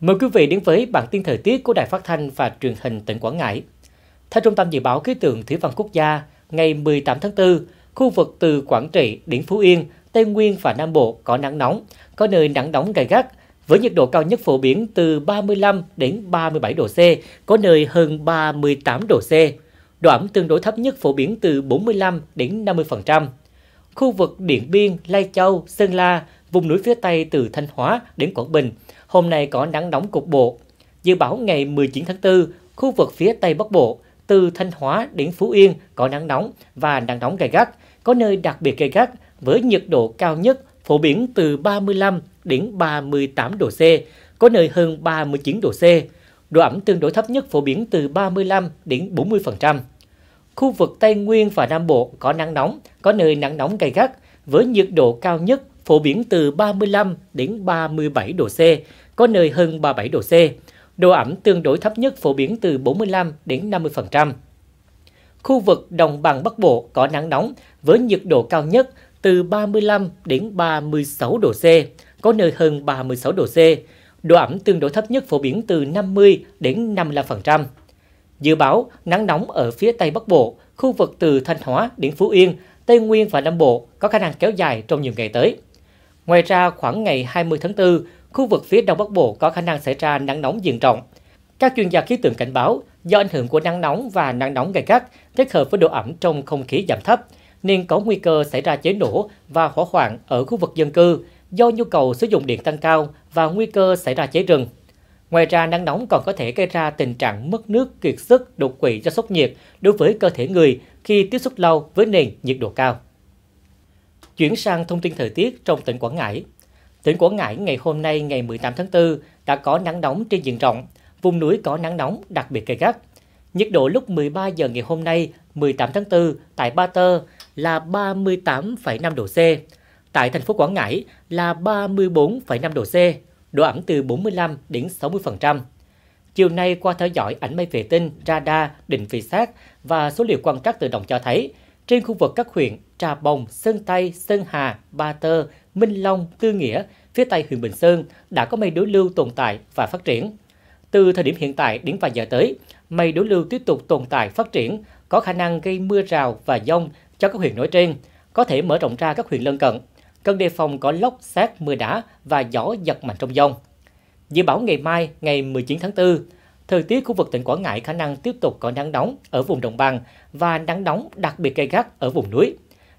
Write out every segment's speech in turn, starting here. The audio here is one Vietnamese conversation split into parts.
Mời quý vị đến với bản tin thời tiết của Đài Phát thanh và Truyền hình tỉnh Quảng Ngãi. Theo Trung tâm Dự báo Khí tượng Thủy văn Quốc gia, ngày 18 tháng 4, khu vực từ Quảng Trị đến Phú Yên, Tây Nguyên và Nam Bộ có nắng nóng, có nơi nắng nóng gay gắt, với nhiệt độ cao nhất phổ biến từ 35 đến 37 độ C, có nơi hơn 38 độ C. Độ ẩm tương đối thấp nhất phổ biến từ 45 đến 50%. Khu vực Điện Biên, Lai Châu, Sơn La vùng núi phía Tây từ Thanh Hóa đến Quảng Bình, hôm nay có nắng nóng cục bộ. Dự báo ngày 19 tháng 4, khu vực phía Tây Bắc Bộ, từ Thanh Hóa đến Phú Yên có nắng nóng và nắng nóng gai gắt, có nơi đặc biệt gai gắt với nhiệt độ cao nhất phổ biến từ 35 đến 38 độ C, có nơi hơn 39 độ C. Độ ẩm tương đối thấp nhất phổ biến từ 35 đến 40%. Khu vực Tây Nguyên và Nam Bộ có nắng nóng, có nơi nắng nóng gay gắt với nhiệt độ cao nhất phổ biến từ 35 đến 37 độ C, có nơi hơn 37 độ C. Độ ẩm tương đối thấp nhất phổ biến từ 45 đến 50%. Khu vực đồng bằng Bắc Bộ có nắng nóng với nhiệt độ cao nhất từ 35 đến 36 độ C, có nơi hơn 36 độ C. Độ ẩm tương đối thấp nhất phổ biến từ 50 đến 55%. Dự báo nắng nóng ở phía Tây Bắc Bộ, khu vực từ Thanh Hóa đến Phú Yên, Tây Nguyên và Nam Bộ có khả năng kéo dài trong nhiều ngày tới. Ngoài ra, khoảng ngày 20 tháng 4, khu vực phía Đông Bắc Bộ có khả năng xảy ra nắng nóng diện rộng. Các chuyên gia khí tượng cảnh báo, do ảnh hưởng của nắng nóng và nắng nóng gay gắt kết hợp với độ ẩm trong không khí giảm thấp, nên có nguy cơ xảy ra cháy nổ và hỏa hoạn ở khu vực dân cư do nhu cầu sử dụng điện tăng cao và nguy cơ xảy ra cháy rừng. Ngoài ra, nắng nóng còn có thể gây ra tình trạng mất nước, kiệt sức, đột quỵ do sốc nhiệt đối với cơ thể người khi tiếp xúc lâu với nền nhiệt độ cao. Chuyển sang thông tin thời tiết trong tỉnh Quảng Ngãi. Tỉnh Quảng Ngãi ngày hôm nay ngày 18 tháng 4 đã có nắng nóng trên diện rộng, vùng núi có nắng nóng đặc biệt gay gắt. Nhiệt độ lúc 13 giờ ngày hôm nay 18 tháng 4 tại Ba Tơ là 38,5 độ C, tại thành phố Quảng Ngãi là 34,5 độ C, độ ẩm từ 45 đến 60%. Chiều nay qua theo dõi ảnh mây vệ tinh, radar, định vị sát và số liệu quan trắc tự động cho thấy trên khu vực các huyện Trà Bồng, Sơn Tây, Sơn Hà, Ba Tơ, Minh Long, Tư Nghĩa, phía Tây huyện Bình Sơn đã có mây đối lưu tồn tại và phát triển. Từ thời điểm hiện tại đến vài giờ tới, mây đối lưu tiếp tục tồn tại phát triển, có khả năng gây mưa rào và dông cho các huyện nói trên, có thể mở rộng ra các huyện lân cận. Cần đề phòng có lốc, xét, mưa đá và gió giật mạnh trong dông. Dự báo ngày mai, ngày 19 tháng 4, thời tiết khu vực tỉnh Quảng Ngãi khả năng tiếp tục có nắng nóng ở vùng đồng bằng và nắng nóng đặc biệt gay gắt ở vùng núi.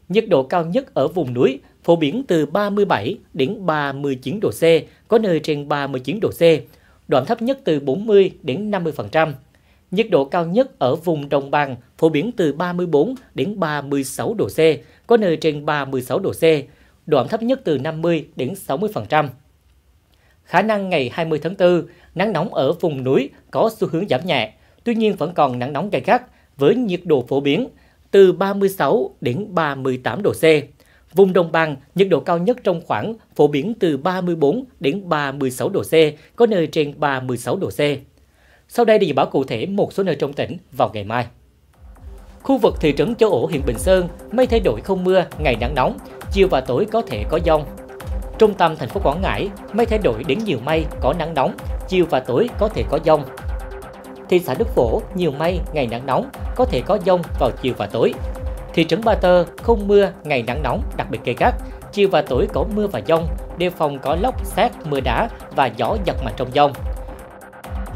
Nhiệt độ cao nhất ở vùng núi phổ biến từ 37 đến 39 độ C, có nơi trên 39 độ C, đoạn thấp nhất từ 40 đến 50%. Nhiệt độ cao nhất ở vùng đồng bằng phổ biến từ 34 đến 36 độ C, có nơi trên 36 độ C, đoạn thấp nhất từ 50 đến 60%. Khả năng ngày 20 tháng 4, nắng nóng ở vùng núi có xu hướng giảm nhẹ, tuy nhiên vẫn còn nắng nóng gay gắt với nhiệt độ phổ biến từ 36 đến 38 độ C. Vùng đồng bằng, nhiệt độ cao nhất trong khoảng phổ biến từ 34 đến 36 độ C, có nơi trên 36 độ C. Sau đây là dự báo cụ thể một số nơi trong tỉnh vào ngày mai. Khu vực thị trấn Châu Ổ, huyện Bình Sơn, mây thay đổi không mưa, ngày nắng nóng, chiều và tối có thể có dông, Trung tâm thành phố Quảng Ngãi, mây thay đổi đến nhiều mây, có nắng nóng, chiều và tối có thể có dông. Thị xã Đức Phổ, nhiều mây, ngày nắng nóng, có thể có dông vào chiều và tối. Thị trấn Ba Tơ, không mưa, ngày nắng nóng, đặc biệt gay gắt, chiều và tối có mưa và dông, đề phòng có lốc, xét, mưa đá và gió giật mạnh trong dông.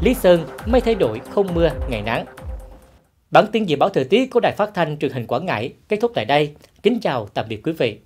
Lý Sơn, mây thay đổi, không mưa, ngày nắng. Bản tin dự báo thời tiết của Đài Phát thanh truyền hình Quảng Ngãi kết thúc tại đây. Kính chào tạm biệt quý vị.